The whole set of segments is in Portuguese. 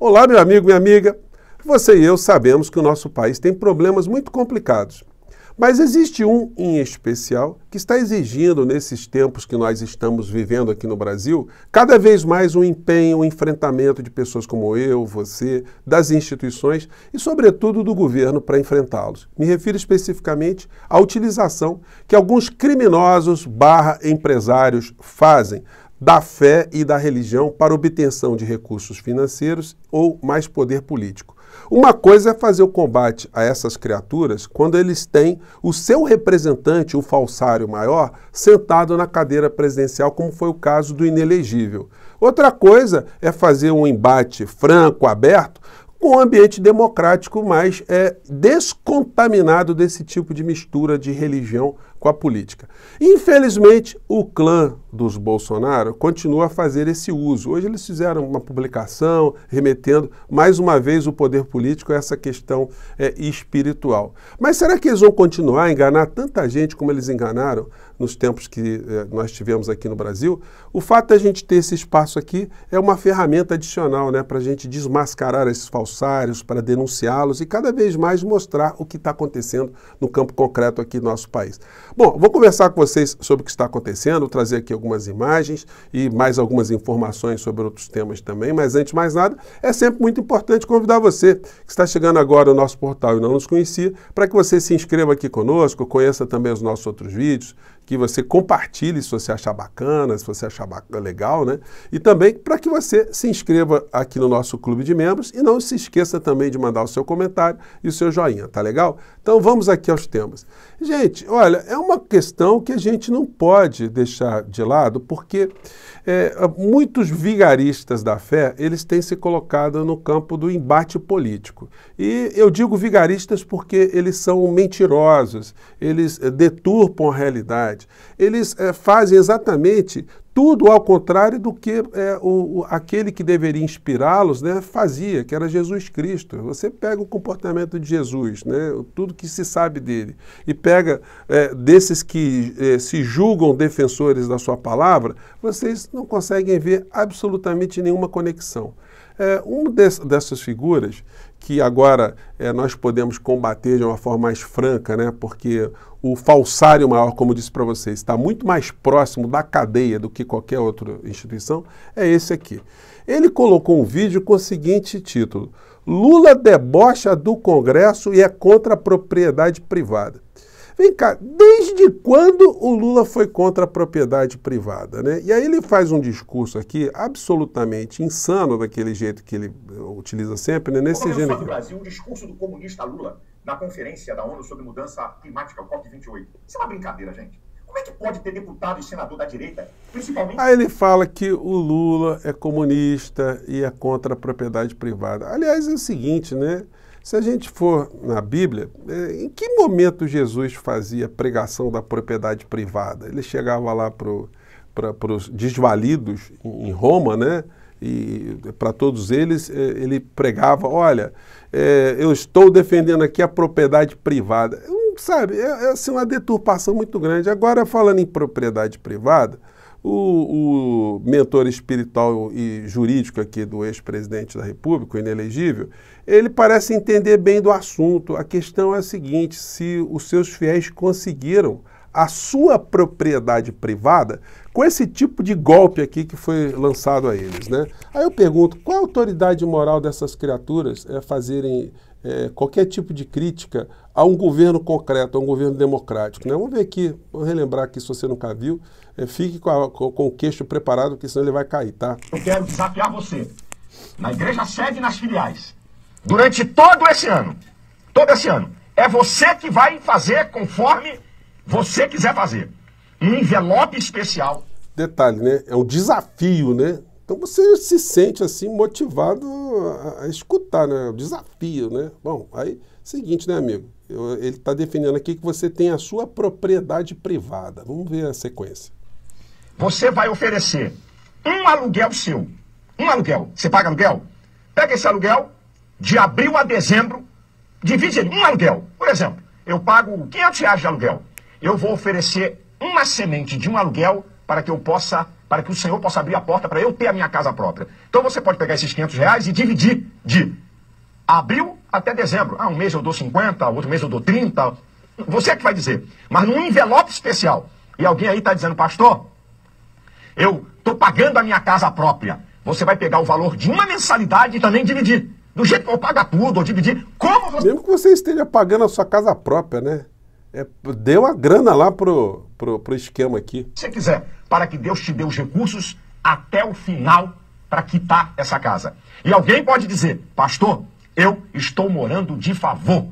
Olá, meu amigo, minha amiga. Você e eu sabemos que o nosso país tem problemas muito complicados. Mas existe um em especial que está exigindo, nesses tempos que nós estamos vivendo aqui no Brasil, cada vez mais um empenho, um enfrentamento de pessoas como eu, você, das instituições e, sobretudo, do governo para enfrentá-los. Me refiro especificamente à utilização que alguns criminosos barra empresários fazem da fé e da religião para obtenção de recursos financeiros ou mais poder político. Uma coisa é fazer o combate a essas criaturas quando eles têm o seu representante, o falsário maior, sentado na cadeira presidencial, como foi o caso do inelegível. Outra coisa é fazer um embate franco, aberto, com um ambiente democrático mais é, descontaminado desse tipo de mistura de religião com a política. Infelizmente, o clã dos Bolsonaro continua a fazer esse uso. Hoje eles fizeram uma publicação remetendo mais uma vez o poder político a essa questão é, espiritual. Mas será que eles vão continuar a enganar tanta gente como eles enganaram? nos tempos que eh, nós tivemos aqui no Brasil, o fato a gente ter esse espaço aqui é uma ferramenta adicional né, para a gente desmascarar esses falsários, para denunciá-los e cada vez mais mostrar o que está acontecendo no campo concreto aqui no nosso país. Bom, vou conversar com vocês sobre o que está acontecendo, trazer aqui algumas imagens e mais algumas informações sobre outros temas também, mas antes de mais nada, é sempre muito importante convidar você que está chegando agora ao nosso portal e não nos conhecia, para que você se inscreva aqui conosco, conheça também os nossos outros vídeos, que você compartilhe se você achar bacana, se você achar bacana, legal, né? E também para que você se inscreva aqui no nosso clube de membros e não se esqueça também de mandar o seu comentário e o seu joinha, tá legal? Então vamos aqui aos temas. Gente, olha, é uma questão que a gente não pode deixar de lado porque é, muitos vigaristas da fé, eles têm se colocado no campo do embate político. E eu digo vigaristas porque eles são mentirosos, eles é, deturpam a realidade, verdade. Eles é, fazem exatamente tudo ao contrário do que é, o, o, aquele que deveria inspirá-los né, fazia, que era Jesus Cristo. Você pega o comportamento de Jesus, né, tudo que se sabe dele, e pega é, desses que é, se julgam defensores da sua palavra, vocês não conseguem ver absolutamente nenhuma conexão. É, uma dessas figuras que agora é, nós podemos combater de uma forma mais franca, né? porque o falsário maior, como disse para vocês, está muito mais próximo da cadeia do que qualquer outra instituição, é esse aqui. Ele colocou um vídeo com o seguinte título: Lula debocha do Congresso e é contra a propriedade privada. Vem cá, desde quando o Lula foi contra a propriedade privada? Né? E aí ele faz um discurso aqui absolutamente insano, daquele jeito que ele eh, utiliza sempre, né? Nesse gênero. no Brasil o discurso do comunista Lula na conferência da ONU sobre mudança climática, o COP28. Isso é uma brincadeira, gente. Como é que pode ter deputado e senador da direita, principalmente... Aí ele fala que o Lula é comunista e é contra a propriedade privada. Aliás, é o seguinte, né? Se a gente for na Bíblia, é, em que momento Jesus fazia pregação da propriedade privada? Ele chegava lá para pro, os desvalidos em Roma, né? E para todos eles, é, ele pregava: olha, é, eu estou defendendo aqui a propriedade privada. Sabe, é, é assim, uma deturpação muito grande. Agora, falando em propriedade privada, o, o mentor espiritual e jurídico aqui do ex-presidente da República, o inelegível, ele parece entender bem do assunto. A questão é a seguinte: se os seus fiéis conseguiram a sua propriedade privada com esse tipo de golpe aqui que foi lançado a eles, né? Aí eu pergunto, qual a autoridade moral dessas criaturas é fazerem é, qualquer tipo de crítica a um governo concreto, a um governo democrático. Né? Vamos ver aqui, vou relembrar aqui, se você nunca viu, é, fique com, a, com, o queixo preparado, porque senão ele vai cair, tá? Eu quero desafiar você. Na igreja sede e nas filiais. Durante todo esse ano, todo esse ano, é você que vai fazer conforme você quiser fazer um envelope especial. Detalhe, né? É um desafio, né? Então você se sente assim motivado a, a escutar, né? O desafio, né? Bom, aí seguinte, né, amigo? Eu, ele está definindo aqui que você tem a sua propriedade privada. Vamos ver a sequência. Você vai oferecer um aluguel seu. Um aluguel. Você paga aluguel? Pega esse aluguel de abril a dezembro, divide ele. Um aluguel. Por exemplo, eu pago 500 reais de aluguel eu vou oferecer uma semente de um aluguel para que eu possa, para que o Senhor possa abrir a porta para eu ter a minha casa própria. Então você pode pegar esses 500 reais e dividir de abril até dezembro. Ah, um mês eu dou 50, outro mês eu dou 30. Você é que vai dizer. Mas num envelope especial. E alguém aí está dizendo, pastor, eu estou pagando a minha casa própria. Você vai pegar o valor de uma mensalidade e também dividir. Do jeito que eu pagar tudo, ou dividir, como você. Mesmo que você esteja pagando a sua casa própria, né? é, deu a grana lá pro, pro, pro esquema aqui. Se quiser, para que Deus te dê os recursos até o final para quitar essa casa. E alguém pode dizer, pastor, eu estou morando de favor,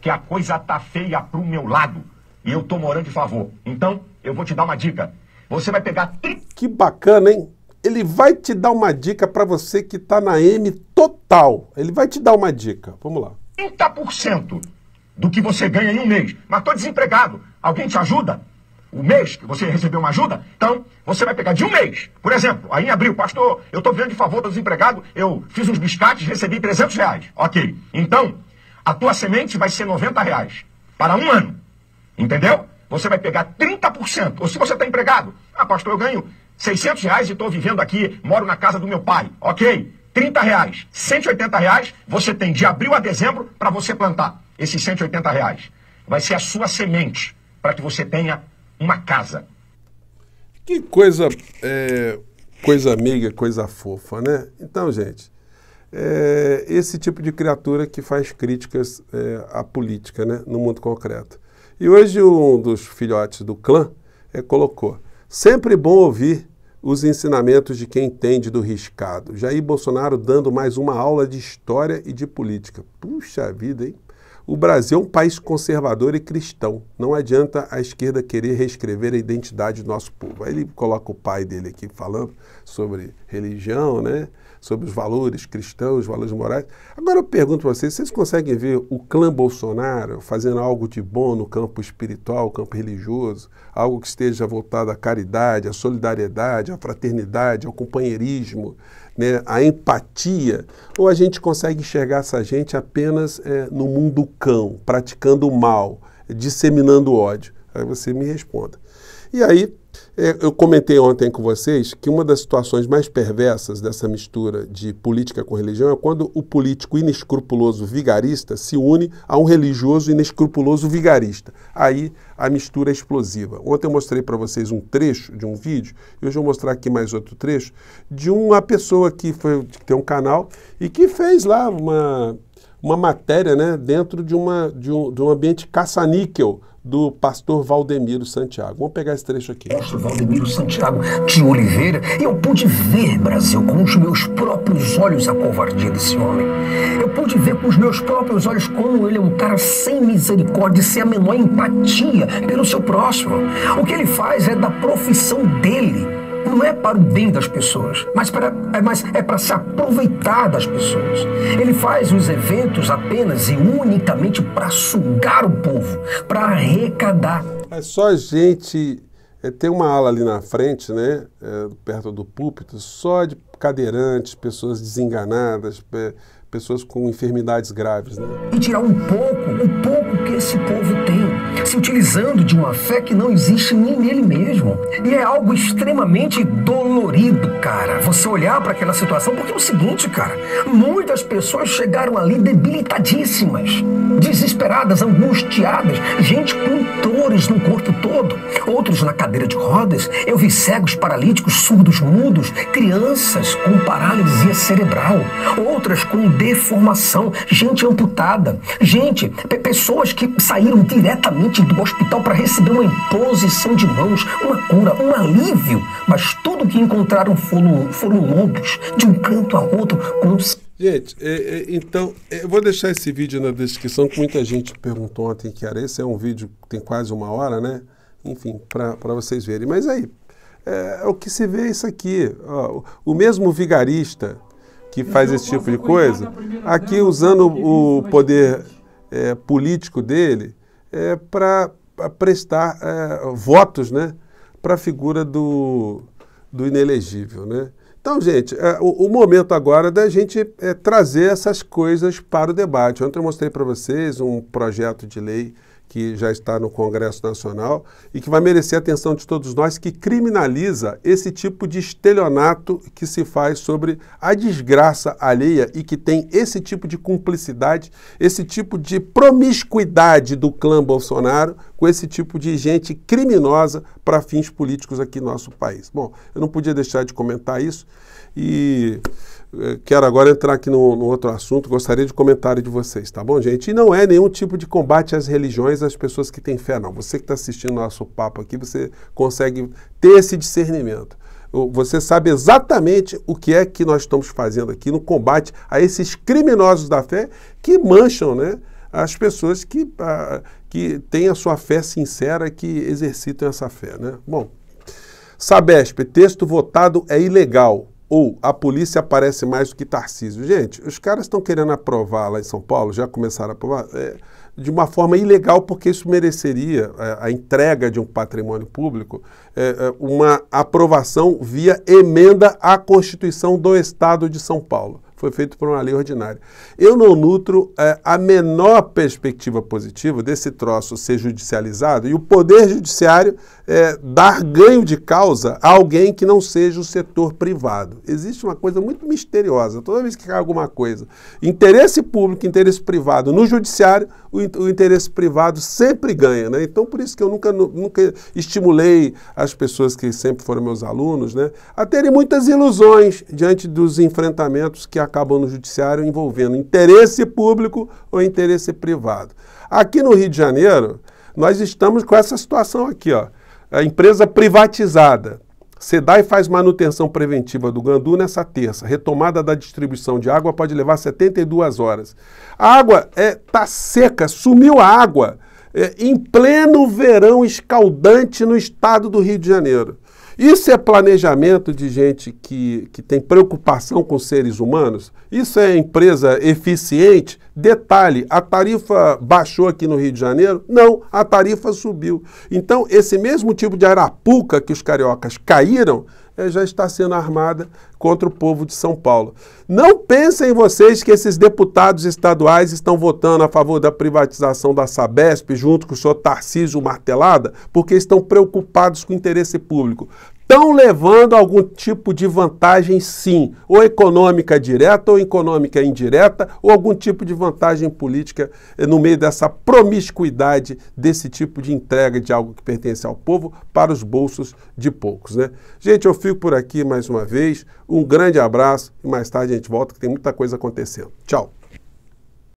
que a coisa tá feia pro meu lado e eu tô morando de favor. Então, eu vou te dar uma dica. Você vai pegar. Que bacana, hein? Ele vai te dar uma dica para você que está na M total. Ele vai te dar uma dica. Vamos lá. 30% do que você ganha em um mês. Mas estou desempregado. Alguém te ajuda? O mês que você recebeu uma ajuda, então você vai pegar de um mês. Por exemplo, aí em abril, pastor, eu estou vendo de favor do desempregado, eu fiz uns biscates, recebi 300 reais. Ok. Então, a tua semente vai ser 90 reais para um ano. Entendeu? Você vai pegar 30%. Ou se você está empregado, ah, pastor, eu ganho 600 reais e estou vivendo aqui, moro na casa do meu pai. Ok. 30 reais. 180 reais você tem de abril a dezembro para você plantar esses 180 reais. Vai ser a sua semente para que você tenha uma casa. Que coisa, é, coisa amiga, coisa fofa, né? Então, gente, é, esse tipo de criatura que faz críticas é, à política, né, no mundo concreto. E hoje um dos filhotes do clã é, colocou: sempre bom ouvir os ensinamentos de quem entende do riscado. Jair Bolsonaro dando mais uma aula de história e de política. Puxa vida, hein? O Brasil é um país conservador e cristão. Não adianta a esquerda querer reescrever a identidade do nosso povo. Aí ele coloca o pai dele aqui falando sobre religião, né? sobre os valores cristãos, os valores morais. Agora eu pergunto para vocês, vocês conseguem ver o clã Bolsonaro fazendo algo de bom no campo espiritual, no campo religioso, algo que esteja voltado à caridade, à solidariedade, à fraternidade, ao companheirismo, né, à empatia? Ou a gente consegue enxergar essa gente apenas é, no mundo cão, praticando o mal, disseminando ódio? Aí você me responda. E aí, é, eu comentei ontem com vocês que uma das situações mais perversas dessa mistura de política com religião é quando o político inescrupuloso vigarista se une a um religioso inescrupuloso vigarista. Aí a mistura é explosiva. Ontem eu mostrei para vocês um trecho de um vídeo, e hoje eu vou mostrar aqui mais outro trecho, de uma pessoa que, foi, que tem um canal e que fez lá uma, uma matéria né, dentro de, uma, de, um, de um ambiente caça-níquel do pastor Valdemiro Santiago. Vamos pegar esse trecho aqui. Pastor Valdemiro Santiago de Oliveira, eu pude ver, Brasil, com os meus próprios olhos a covardia desse homem. Eu pude ver com os meus próprios olhos como ele é um cara sem misericórdia, sem a menor empatia pelo seu próximo. O que ele faz é da profissão dele não é para o bem das pessoas, mas, para, é, mas é para se aproveitar das pessoas. Ele faz os eventos apenas e unicamente para sugar o povo, para arrecadar. É só gente. É, tem uma ala ali na frente, né, é, perto do púlpito, só de cadeirantes, pessoas desenganadas, pessoas com enfermidades graves. Né? E tirar um pouco, o um pouco que esse povo tem se utilizando de uma fé que não existe nem nele mesmo. E é algo extremamente dolorido, cara, você olhar para aquela situação, porque é o seguinte, cara, muitas pessoas chegaram ali debilitadíssimas, desesperadas, angustiadas, gente com dores no corpo todo, outros na cadeira de rodas. Eu vi cegos, paralíticos, surdos, mudos, crianças com paralisia cerebral, outras com deformação, gente amputada, gente, pessoas que saíram diretamente do hospital para receber uma imposição de mãos, uma cura, um alívio. Mas tudo que encontraram foram, foram lobos, de um canto a outro, com Gente, é, é, então, é, eu vou deixar esse vídeo na descrição, que muita gente perguntou ontem que era esse. É um vídeo que tem quase uma hora, né? Enfim, para vocês verem. Mas aí, é, é, o que se vê é isso aqui. Ó, o mesmo vigarista que faz esse tipo de coisa, aqui usando o poder é, político dele, é, para prestar é, votos né, para a figura do, do inelegível. Né? Então, gente, é, o, o, momento agora é da gente é, trazer essas coisas para o debate. Ontem eu mostrei para vocês um projeto de lei que já está no Congresso Nacional e que vai merecer a atenção de todos nós, que criminaliza esse tipo de estelionato que se faz sobre a desgraça alheia e que tem esse tipo de cumplicidade, esse tipo de promiscuidade do clã Bolsonaro com esse tipo de gente criminosa para fins políticos aqui no nosso país. Bom, eu não podia deixar de comentar isso e eh, quero agora entrar aqui no, no, outro assunto, gostaria de comentário de vocês, tá bom, gente? E não é nenhum tipo de combate às religiões, às pessoas que têm fé, não. Você que está assistindo nosso papo aqui, você consegue ter esse discernimento. Você sabe exatamente o que é que nós estamos fazendo aqui no combate a esses criminosos da fé que mancham, né? As pessoas que, ah, que têm a sua fé sincera e que exercitam essa fé. Né? Bom, Sabesp, texto votado é ilegal. Ou a polícia aparece mais do que Tarcísio. Gente, os caras estão querendo aprovar lá em São Paulo, já começaram a aprovar, é, de uma forma ilegal, porque isso mereceria é, a entrega de um patrimônio público, é, é uma aprovação via emenda à Constituição do Estado de São Paulo foi feito por uma lei ordinária. Eu não nutro é, a menor perspectiva positiva desse troço ser judicializado e o Poder Judiciário é, dar ganho de causa a alguém que não seja o setor privado. Existe uma coisa muito misteriosa. Toda vez que cai alguma coisa, interesse público, interesse privado no Judiciário, o, o interesse privado sempre ganha. Né? Então, por isso que eu nunca, nunca estimulei as pessoas que sempre foram meus alunos né, a terem muitas ilusões diante dos enfrentamentos que a acabam no judiciário envolvendo interesse público ou interesse privado. Aqui no Rio de Janeiro, nós estamos com essa situação aqui, ó. A empresa privatizada. SEDAI faz manutenção preventiva do Gandu nessa terça. Retomada da distribuição de água pode levar 72 horas. A água está é, tá seca, sumiu a água é, em pleno verão escaldante no estado do Rio de Janeiro. Isso é planejamento de gente que, que tem preocupação com seres humanos? Isso é empresa eficiente? Detalhe: a tarifa baixou aqui no Rio de Janeiro? Não, a tarifa subiu. Então, esse mesmo tipo de arapuca que os cariocas caíram já está sendo armada contra o povo de São Paulo. Não pensem vocês que esses deputados estaduais estão votando a favor da privatização da Sabesp junto com o senhor Tarcísio Martelada, porque estão preocupados com o interesse público estão levando algum tipo de vantagem, sim, ou econômica direta, ou econômica indireta, ou algum tipo de vantagem política eh, no meio dessa promiscuidade desse tipo de entrega de algo que pertence ao povo para os bolsos de poucos. Né? Gente, eu fico por aqui mais uma vez. Um grande abraço e mais tarde a gente volta, que tem muita coisa acontecendo. Tchau!